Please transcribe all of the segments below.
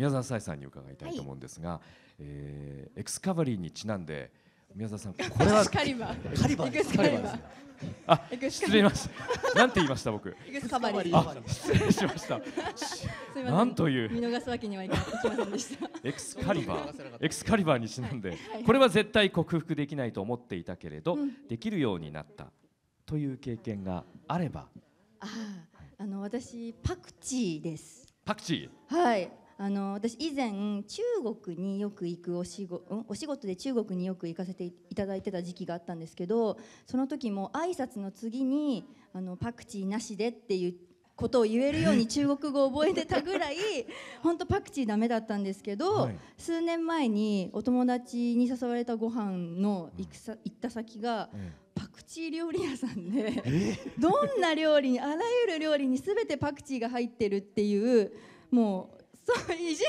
宮沢彩さんに伺いたいと思うんですが、はい、えー、エクスカバリーにちなんで宮沢さん これはカリバーカリバーですカリバーですあ失礼しましたなんて言いました僕エクスカバリー失礼しましたなんという見逃すわけにはいきませんでしたエクスカリバー エクスカリバーにちなんで、これは絶対克服できないと思っていたけれど、できるようになったという経験があればああの私パクチーですパクチーはいあの私以前中国によく行くお仕事お仕事で中国によく行かせていただいてた時期があったんですけどその時も挨拶の次にあのパクチーなしでっていうことを言えるように 中国語を覚えてたぐらい本当パクチーダメだったんですけど、はい、数年前にお友達に誘われたご飯の行くさ行った先が、うん、パクチー料理屋さんでどんな料理にあらゆる料理に全てパクチーが入ってるっていうもう いじ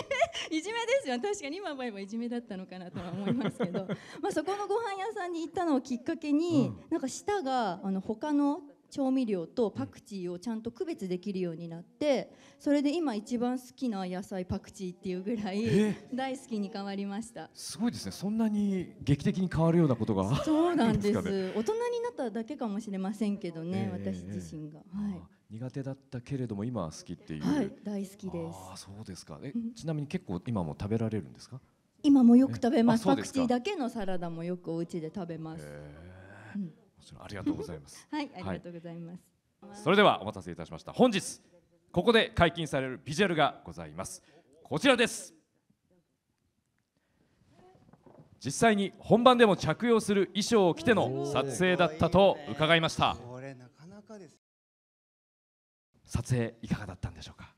めいじめですよ確かに今思えばいじめだったのかなとは思いますけどまあそこのご飯屋さんに行ったのをきっかけに、うん、なんか舌があの他の調味料とパクチーをちゃんと区別できるようになってそれで今一番好きな野菜パクチーっていうぐらい大好きに変わりましたすごいですねそんなに劇的に変わるようなことがそうなんですね、大人になっただけかもしれませんけどね、えー、私自身が、はい苦手だったけれども今は好きっていう、はい、大好きですあそうですかえ、うん、ちなみに結構今も食べられるんですか今もよく食べますパクチーだけのサラダもよくお家で食べます、うんもちろんありがとうございますはいありがとうございます、はい、それではお待たせいたしました本日ここで解禁されるビジュアルがございますこちらです実際に本番でも着用する衣装を着ての撮影だったと伺いましたこれななかかです。撮影いかがだったんでしょうか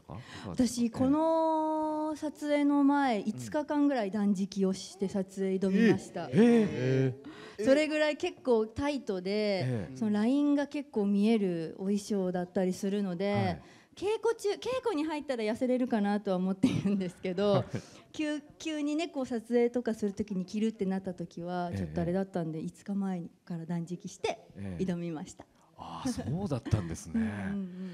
私この撮影の前5日間ぐらい断食をして撮影挑みました、えー、それぐらい結構タイトで、そのラインが結構見えるお衣装だったりするので、はい、稽古中稽古に入ったら痩せれるかなとは思っているんですけど 急急にねこう撮影とかする時に着るってなった時はちょっとあれだったんで、えー、5日前から断食して挑みました。えーあそうだったんですね。うん、